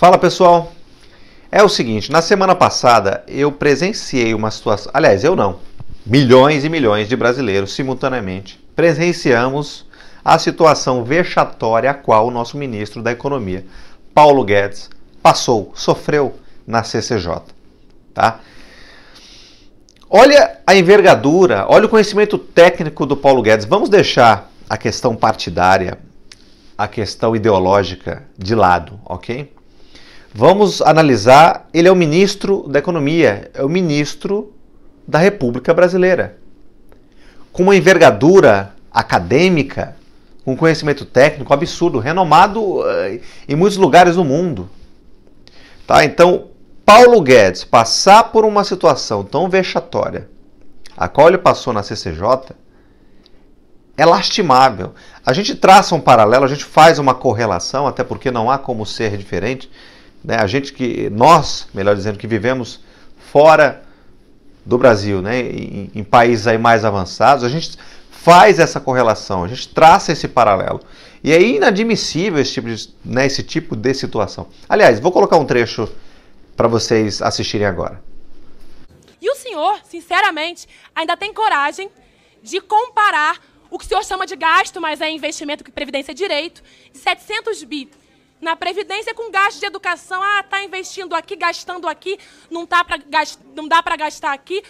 Fala pessoal, é o seguinte, na semana passada eu presenciei uma situação, aliás, eu não, milhões e milhões de brasileiros simultaneamente presenciamos a situação vexatória a qual o nosso ministro da Economia, Paulo Guedes, passou, sofreu na CCJ, tá? Olha a envergadura, olha o conhecimento técnico do Paulo Guedes. Vamos deixar a questão partidária, a questão ideológica de lado, ok? vamos analisar. Ele é o ministro da Economia, é o ministro da República Brasileira. Com uma envergadura acadêmica, com conhecimento técnico absurdo, renomado eh, em muitos lugares do mundo. Tá? Então, Paulo Guedes passar por uma situação tão vexatória, a qual ele passou na CCJ, é lastimável. A gente traça um paralelo, a gente faz uma correlação, até porque não há como ser diferente né, a gente que nós, melhor dizendo, que vivemos fora do Brasil, né, em, em países aí mais avançados, a gente faz essa correlação, a gente traça esse paralelo. E é inadmissível esse tipo de, né, esse tipo de situação. Aliás, vou colocar um trecho para vocês assistirem agora. E o senhor, sinceramente, ainda tem coragem de comparar o que o senhor chama de gasto, mas é investimento que previdência é direito, de 700 bi na Previdência com gasto de educação. Ah, está investindo aqui, gastando aqui, não, tá pra, não dá para gastar aqui.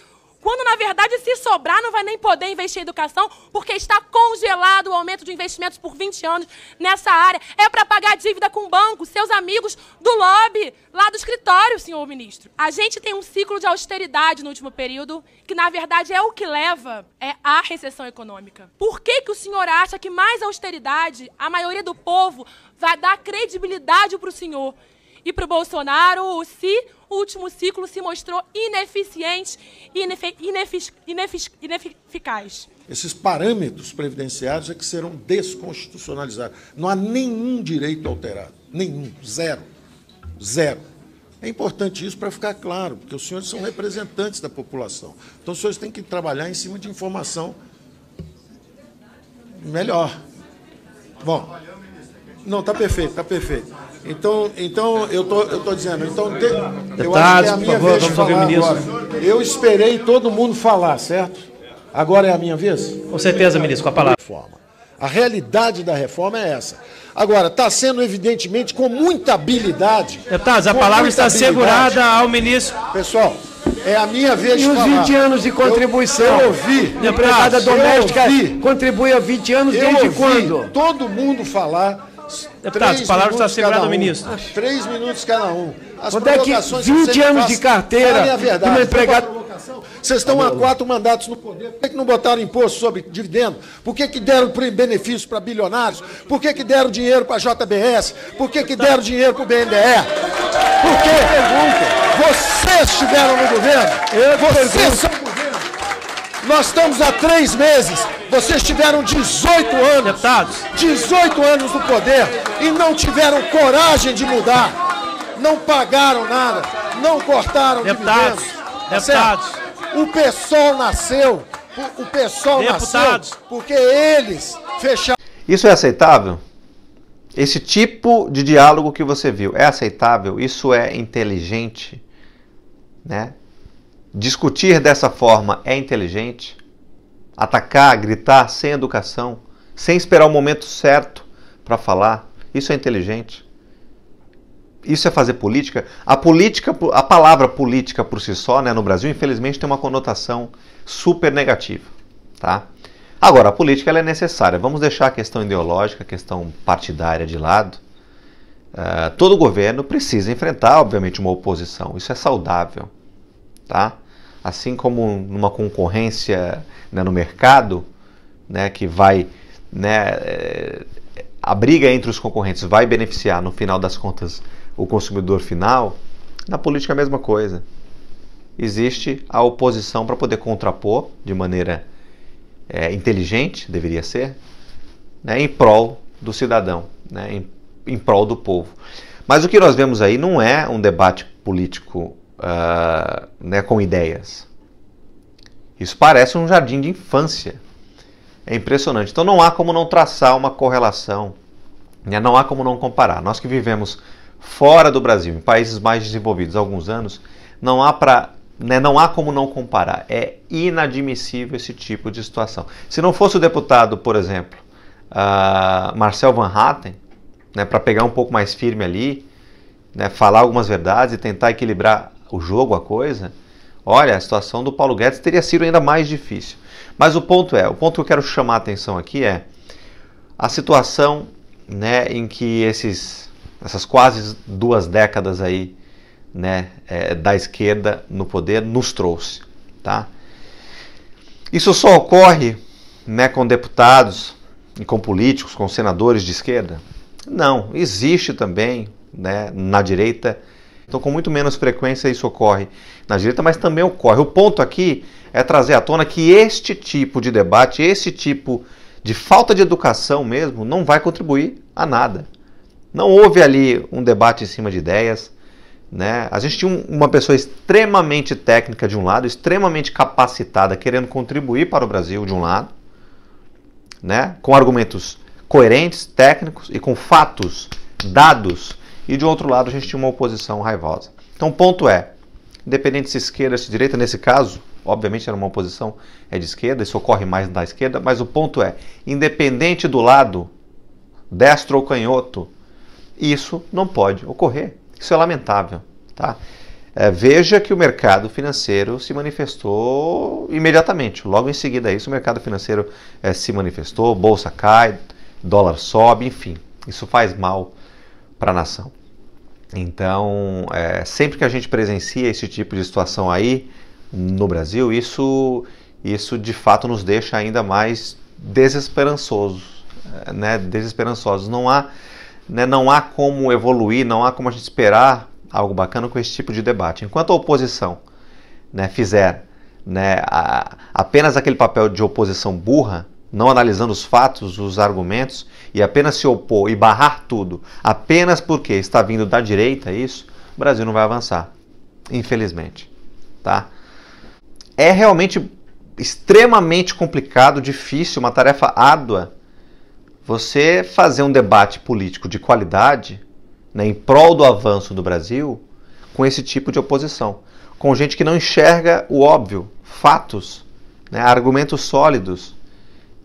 Quando na verdade, se sobrar, não vai nem poder investir em educação, porque está congelado o aumento de investimentos por 20 anos nessa área. É para pagar dívida com banco, seus amigos do lobby, lá do escritório, senhor ministro. A gente tem um ciclo de austeridade no último período, que na verdade é o que leva é à recessão econômica. Por que, que o senhor acha que mais austeridade, a maioria do povo, vai dar credibilidade para o senhor? E para o Bolsonaro, o se o último ciclo se mostrou ineficiente e inefic, inefic, ineficaz. Esses parâmetros previdenciários é que serão desconstitucionalizados. Não há nenhum direito alterado. Nenhum. Zero. Zero. É importante isso para ficar claro, porque os senhores são representantes da população. Então, os senhores têm que trabalhar em cima de informação melhor. Bom, não, está perfeito, está perfeito. Então, então eu tô, estou tô dizendo, então de, eu acho que é a minha favor, vez de falar agora. Eu esperei todo mundo falar, certo? Agora é a minha vez? Com certeza, ministro, com a palavra. A realidade da reforma é essa. Agora, está sendo, evidentemente, com muita habilidade. Deputados, a palavra está segurada ao ministro. Pessoal, é a minha vez e de falar. E os 20 anos de contribuição? Eu, eu ouvi. Deputada doméstica eu ouvi, contribui há 20 anos desde quando? Todo mundo falar Deputado, tá, a palavra está segurada ao ministro. Três minutos cada um. As Quando é que 20 anos de carteira de uma empregada... Vocês estão há quatro mandatos no poder. Por que, que não botaram imposto sobre dividendo? Por que, que deram benefício para bilionários? Por que, que deram dinheiro para a JBS? Por que, que deram dinheiro para o BNDE? Por que? Pergunta. Vocês estiveram no governo. Eu vocês pergunto. são nós estamos há três meses. Vocês tiveram 18 anos. Deputados. 18 anos no poder e não tiveram coragem de mudar. Não pagaram nada. Não cortaram Deputados. dividendos. Tá deputados. o pessoal nasceu. O pessoal Deputados. nasceu porque eles fecharam. Isso é aceitável? Esse tipo de diálogo que você viu é aceitável? Isso é inteligente? Né? Discutir dessa forma é inteligente? Atacar, gritar sem educação, sem esperar o momento certo para falar, isso é inteligente? Isso é fazer política? A política, a palavra política por si só, né, no Brasil, infelizmente tem uma conotação super negativa, tá? Agora, a política é necessária. Vamos deixar a questão ideológica, a questão partidária de lado. Uh, todo governo precisa enfrentar, obviamente, uma oposição. Isso é saudável tá? Assim como numa concorrência né, no mercado, né, que vai, né, eh, a briga entre os concorrentes vai beneficiar no final das contas o consumidor final. Na política é a mesma coisa. Existe a oposição para poder contrapor de maneira é, inteligente, deveria ser, né, em prol do cidadão, né, em, em prol do povo. Mas o que nós vemos aí não é um debate político uh, né, com ideias. Isso parece um jardim de infância. É impressionante. Então não há como não traçar uma correlação, né? não há como não comparar. Nós que vivemos fora do Brasil, em países mais desenvolvidos há alguns anos, não há para né, não há como não comparar. É inadmissível esse tipo de situação. Se não fosse o deputado, por exemplo, uh, Marcel Van Hatten, né, para pegar um pouco mais firme ali, né, falar algumas verdades e tentar equilibrar o jogo, a coisa, olha, a situação do Paulo Guedes teria sido ainda mais difícil. Mas o ponto é, o ponto que eu quero chamar a atenção aqui é a situação né, em que esses, essas quase duas décadas aí né, é, da esquerda no poder nos trouxe. Tá? Isso só ocorre né, com deputados e com políticos, com senadores de esquerda? Não, existe também né, na direita então, com muito menos frequência, isso ocorre na direita, mas também ocorre. O ponto aqui é trazer à tona que este tipo de debate, esse tipo de falta de educação mesmo, não vai contribuir a nada. Não houve ali um debate em cima de ideias. Né? A gente tinha uma pessoa extremamente técnica de um lado, extremamente capacitada, querendo contribuir para o Brasil de um lado, né? com argumentos coerentes, técnicos e com fatos, dados e de outro lado a gente tinha uma oposição raivosa. Então o ponto é, independente se esquerda, se direita, nesse caso, obviamente era uma oposição é de esquerda, isso ocorre mais na esquerda, mas o ponto é, independente do lado, destro ou canhoto, isso não pode ocorrer. Isso é lamentável, tá? É, veja que o mercado financeiro se manifestou imediatamente. Logo em seguida isso, o mercado financeiro é, se manifestou, bolsa cai, dólar sobe, enfim. Isso faz mal para a nação. Então, é, sempre que a gente presencia esse tipo de situação aí no Brasil, isso, isso de fato nos deixa ainda mais desesperançosos, é, né? Desesperançosos. Não há, né, não há como evoluir, não há como a gente esperar algo bacana com esse tipo de debate. Enquanto a oposição né, fizer né, a, apenas aquele papel de oposição burra, não analisando os fatos, os argumentos, e apenas se opor e barrar tudo, apenas porque está vindo da direita é isso, o Brasil não vai avançar, infelizmente, tá? É realmente extremamente complicado, difícil, uma tarefa árdua. Você fazer um debate político de qualidade, né, em prol do avanço do Brasil, com esse tipo de oposição, com gente que não enxerga o óbvio, fatos, né, argumentos sólidos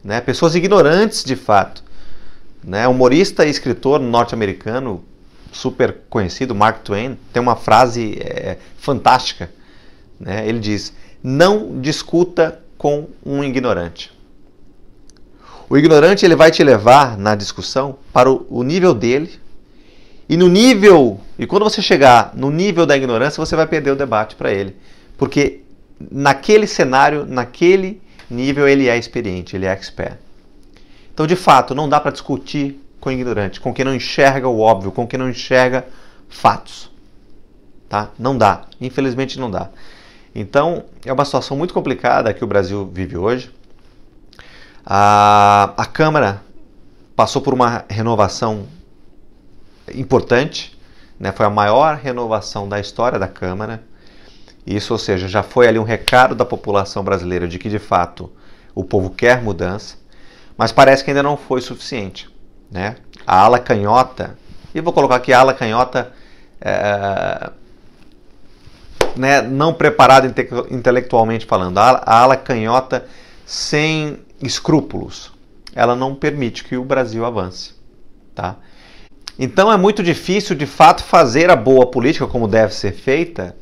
né? pessoas ignorantes de fato. Né? Humorista e escritor norte-americano, super conhecido, Mark Twain, tem uma frase é, fantástica. Né? Ele diz: Não discuta com um ignorante. O ignorante ele vai te levar na discussão para o, o nível dele. E no nível, e quando você chegar no nível da ignorância, você vai perder o debate para ele. Porque naquele cenário, naquele nível ele é experiente, ele é expert. Então, de fato, não dá para discutir com ignorante, com quem não enxerga o óbvio, com quem não enxerga fatos. Tá? Não dá, infelizmente não dá. Então, é uma situação muito complicada que o Brasil vive hoje. A, a Câmara passou por uma renovação importante, né? foi a maior renovação da história da Câmara. Isso, ou seja, já foi ali um recado da população brasileira de que de fato o povo quer mudança, mas parece que ainda não foi suficiente. Né? A ala canhota, e vou colocar aqui a ala canhota é, né, não preparada intelectualmente falando, a, a ala canhota sem escrúpulos, ela não permite que o Brasil avance. Tá? Então é muito difícil de fato fazer a boa política como deve ser feita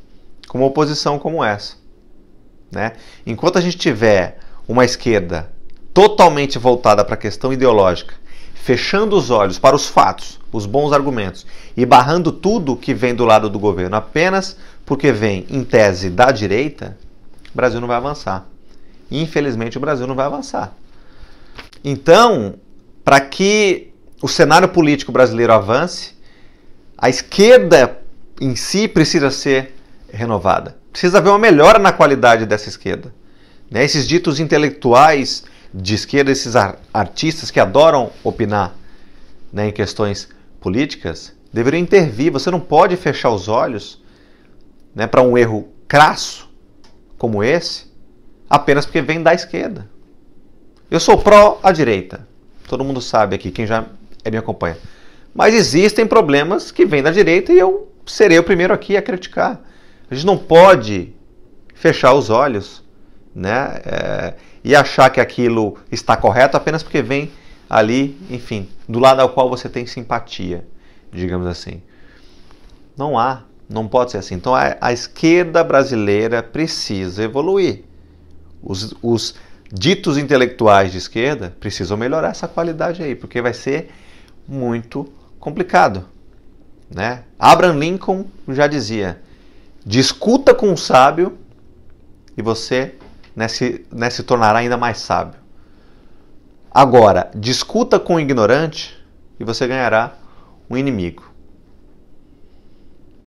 com uma oposição como essa. Né? Enquanto a gente tiver uma esquerda totalmente voltada para a questão ideológica, fechando os olhos para os fatos, os bons argumentos e barrando tudo que vem do lado do governo apenas porque vem em tese da direita, o Brasil não vai avançar. Infelizmente, o Brasil não vai avançar. Então, para que o cenário político brasileiro avance, a esquerda em si precisa ser renovada. Precisa haver uma melhora na qualidade dessa esquerda. Né? Esses ditos intelectuais de esquerda, esses artistas que adoram opinar né, em questões políticas, deveriam intervir. Você não pode fechar os olhos né, para um erro crasso como esse apenas porque vem da esquerda. Eu sou pró a direita. Todo mundo sabe aqui, quem já é, me acompanha. Mas existem problemas que vêm da direita e eu serei o primeiro aqui a criticar. A gente não pode fechar os olhos né? É, e achar que aquilo está correto apenas porque vem ali, enfim, do lado ao qual você tem simpatia, digamos assim. Não há, não pode ser assim. Então a, a esquerda brasileira precisa evoluir. Os, os ditos intelectuais de esquerda precisam melhorar essa qualidade aí, porque vai ser muito complicado. Né? Abraham Lincoln já dizia: Discuta com o sábio e você né, se, né, se tornará ainda mais sábio. Agora, discuta com o ignorante e você ganhará um inimigo.